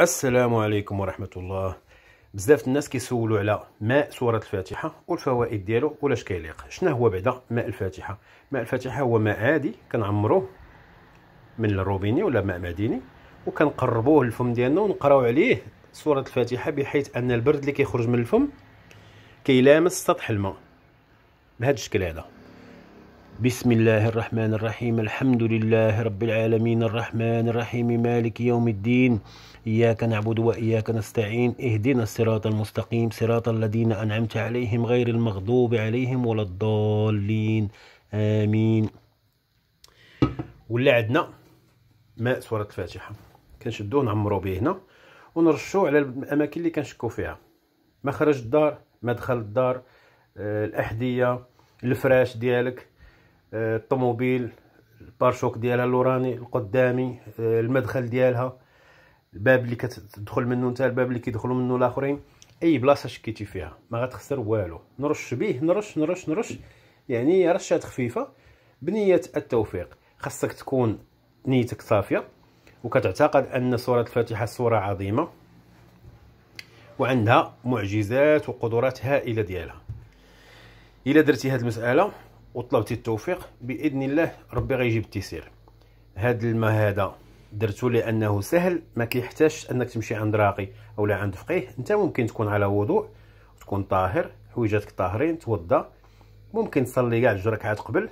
السلام عليكم ورحمه الله بزاف الناس كيسولوا على ماء سوره الفاتحه والفوائد ديالو ولاش كيليق شنو هو بعدا ماء الفاتحه ماء الفاتحه هو ماء عادي كنعمروه من الروبيني ولا ماء مديني وكنقربوه للفم ديالنا ونقراو عليه سوره الفاتحه بحيث ان البرد اللي كيخرج من الفم كيلامس سطح الماء بهذا الشكل هذا بسم الله الرحمن الرحيم الحمد لله رب العالمين الرحمن الرحيم مالك يوم الدين إياك نعبد وإياك نستعين اهدنا الصراط المستقيم صراط الذين أنعمت عليهم غير المغضوب عليهم ولا الضالين آمين ولا عندنا ماء سورة الفاتحة كنشدوه نعمرو به هنا ونرشوه على الأماكن اللي كنشكو فيها مخرج الدار مدخل الدار آه، الأحذية الفراش ديالك الطوموبيل البارشوك ديالها اللوراني القدامي المدخل ديالها الباب اللي كتدخل منه نتا الباب اللي كيدخلوا منه الاخرين اي بلاصه شكيتي فيها ما غتخسر والو نرش به نرش نرش نرش يعني رشات خفيفه بنيه التوفيق خاصك تكون نيتك صافيه وكتعتقد ان سوره الفاتحه سوره عظيمه وعندها معجزات وقدرات هائله ديالها الا درتي هذه المساله وطلبت التوفيق باذن الله ربي غيجيب التيسير هذا الماء هذا درته لانه سهل ما كيحتاجش انك تمشي عند راقي اولا عند فقيه انت ممكن تكون على وضوء تكون طاهر حويجاتك طاهرين توضى ممكن تصلي كاع جوج ركعات قبل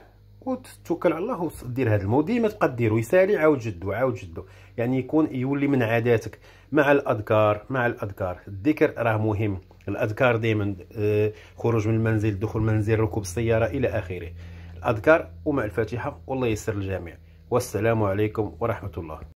وتتوكل على الله ودير هذا المو ديما تبقى ديرو يسالي عاود جدو عاود جدو يعني يكون يولي من عاداتك مع الاذكار مع الاذكار الذكر راه مهم الاذكار دائما آه، خروج من المنزل دخول المنزل ركوب السياره الى اخره الاذكار ومع الفاتحه والله يسر الجميع والسلام عليكم ورحمه الله